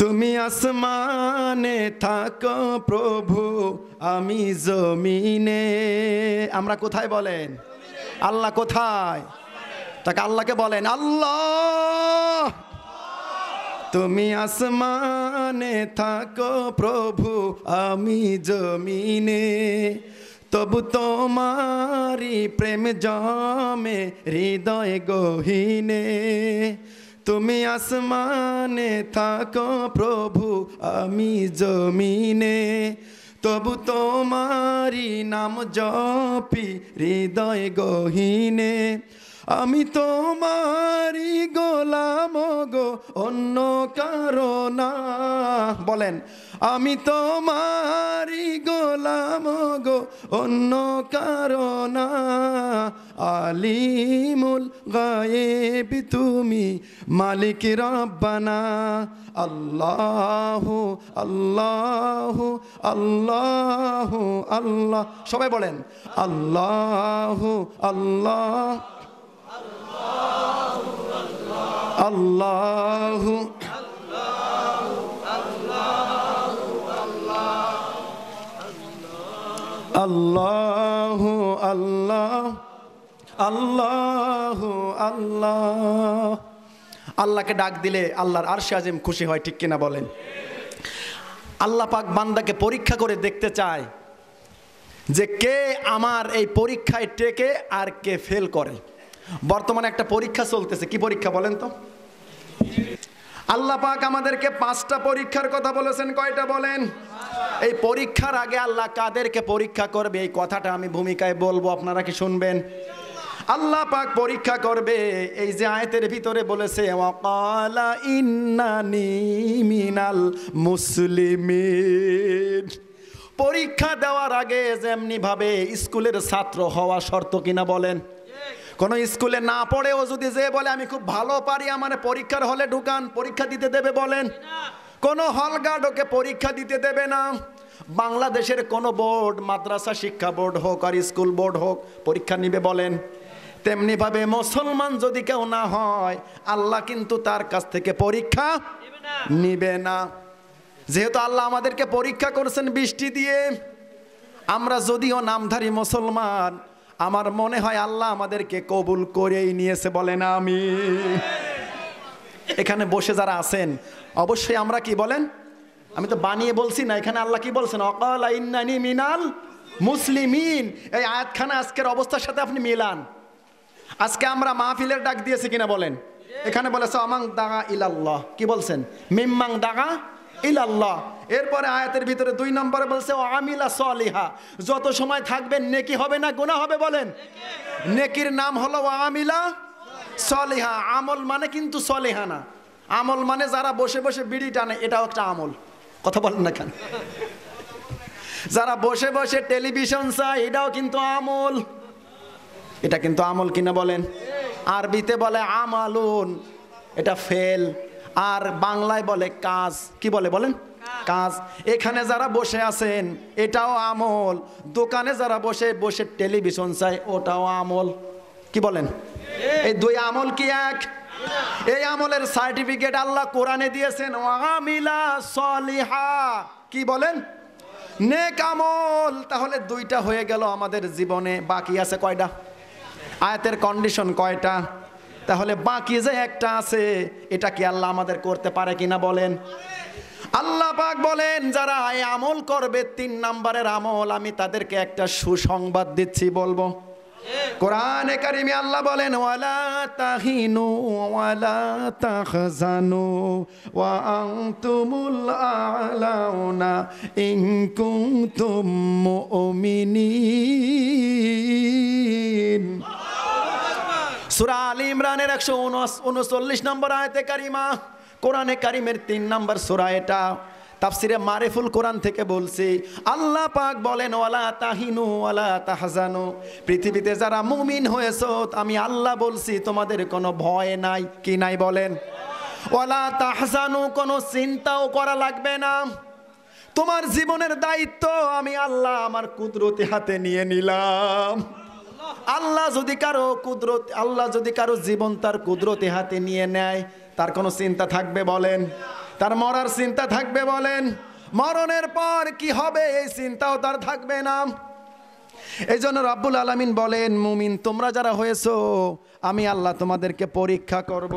তুমি আসমানে থাকো প্রভু আমি জমিনে আমরা কোথায় বলেন আল্লাহ কোথায় তাকে আল্লাহকে বলেন আল্লাহ তুমি আসমানে থাকো প্রভু আমি জমিনে তবু তোমারি প্রেম জমে হৃদয় গহিনে তুমি আসমানে থাকো প্রভু আমি জমিনে তবু তোমারি নাম জপি হৃদয় গহিনে আমি তোমারি গোলাম গো অন্য কারণা বলেন আমি তোমারি গোলাম গো অন্য কারণা আলিমুল গায়েব তুমি মালিক রব্বানা আল্লাহ আল্লাহ আল্লাহ আল্লাহ সবাই বলেন আল্লাহ আল্লাহ আল্লাহ আল্লাহ আল্লাহ আল্লাহ আল্লাহ আল্লাহকে ডাক দিলে আল্লাহর আর আজিম খুশি হয় ঠিক কিনা বলেন আল্লাহ পাক বান্দাকে পরীক্ষা করে দেখতে চায় যে কে আমার এই পরীক্ষায় টেকে আর কে ফেল করে বর্তমানে একটা পরীক্ষা চলতেছে কি পরীক্ষা বলেন তো আল্লাহ পাক আমাদেরকে পাঁচটা পরীক্ষার কথা বলেছেন কয়টা বলেন এই পরীক্ষার আগে আল্লাহ কাদেরকে পরীক্ষা করবে এই কথাটা আমি ভূমিকায় বলবো আপনারা কি শুনবেন আল্লাহ পাক পরীক্ষা করবে এই যে আয়তের ভিতরে বলেছে মিনাল মুসলিম পরীক্ষা দেওয়ার আগে যেমনিভাবে স্কুলের ছাত্র হওয়া শর্ত কিনা বলেন কোনো স্কুলে না পড়েও যদি যে বলে আমি খুব ভালো পারি আমার পরীক্ষার হলে ঢুকান পরীক্ষা দিতে দেবে বলেন কোনো হলগার্ড ওকে পরীক্ষা দিতে দেবে না বাংলাদেশের কোনো বোর্ড মাদ্রাসা শিক্ষা বোর্ড হোক আর স্কুল বোর্ড হোক পরীক্ষা নিবে বলেন তেমনিভাবে মুসলমান যদি কেউ না হয় আল্লাহ কিন্তু তার কাছ থেকে পরীক্ষা নিবে না যেহেতু আল্লাহ আমাদেরকে পরীক্ষা করেছেন বৃষ্টি দিয়ে আমরা যদিও নামধারী মুসলমান আমার মনে হয় আল্লাহ আমাদেরকে কবুল করেই নিয়েছে বলেন আমি এখানে বসে যারা আছেন অবশ্যই আমরা কি বলেন আমি তো বানিয়ে বলছি না এখানে আল্লাহ কি বলছেন অকাল মিনাল মুসলিমিন এই আয়াতখানা আজকের অবস্থার সাথে আপনি মিলান আজকে আমরা মাহফিলের ডাক দিয়েছি কিনা বলেন এখানে বলেছে আমাং দাগা ইলাল্লাহ কি বলছেন মিম্মাং দাগা ইলাল্লাহ এরপরে আয়াতের ভিতরে দুই নম্বরে বলছে ও আমিলা সলিহা যত সময় থাকবেন নেকি হবে না গোনা হবে বলেন নেকির নাম হলো ও আমিলা সলিহা আমল মানে কিন্তু সলিহা না আমল মানে যারা বসে বসে বিড়ি টানে এটাও একটা আমল কথা বলেন না কেন যারা বসে বসে টেলিভিশন চায় এটাও কিন্তু আমল এটা কিন্তু আমল কিনা বলেন আরবিতে বলে আমালুন এটা ফেল আর বাংলায় বলে কাজ কি বলে বলেন কাজ এখানে যারা বসে আছেন এটাও আমল দোকানে যারা বসে বসে টেলিভিশন চায় ওটাও আমল কি বলেন এই দুই আমল কি এক এই আমলের সার্টিফিকেট আল্লাহ কোরআনে দিয়েছেন আমিলা সলিহা কি বলেন নেক আমল তাহলে দুইটা হয়ে গেল আমাদের জীবনে বাকি আছে কয়টা আয়াতের কন্ডিশন কয়টা তাহলে বাকি যে একটা আছে এটা কি আল্লাহ আমাদের করতে পারে কিনা বলেন আল্লাহ পাক বলেন যারা এই আমল করবে তিন নাম্বারের আমল আমি তাদেরকে একটা সুসংবাদ দিচ্ছি বলবো কোরআনে কারিমে আল্লাহ বলেন ওয়ালা তাহিনু ওয়ালা তাহজানু ওয়া আনতুমুল আলাউনা ইন কুনতুম মুমিনিন সুরা আল ইমরানের একশো উনচল্লিশ নম্বর আয়তে কারিমা কোরআনে কারিমের তিন নম্বর সুরা এটা তাফসিরে মারেফুল কোরআন থেকে বলছি আল্লাহ পাক বলেন ওয়ালা তাহিনু ওয়ালা তাহাজানু পৃথিবীতে যারা মুমিন হয়েছ আমি আল্লাহ বলছি তোমাদের কোনো ভয় নাই কি নাই বলেন ওয়ালা তাহাজানু কোনো চিন্তাও করা লাগবে না তোমার জীবনের দায়িত্ব আমি আল্লাহ আমার কুদরতি হাতে নিয়ে নিলাম আল্লাহ যদি কারো কুদরত আল্লাহ যদি কারো জীবন তার কুদরতে হাতে নিয়ে নেয় তার কোনো চিন্তা থাকবে বলেন তার মরার চিন্তা থাকবে বলেন মরণের পর কি হবে এই চিন্তাও তার থাকবে না এই জন্য রাব্বুল আলমিন বলেন মুমিন তোমরা যারা হয়েছ আমি আল্লাহ তোমাদেরকে পরীক্ষা করব।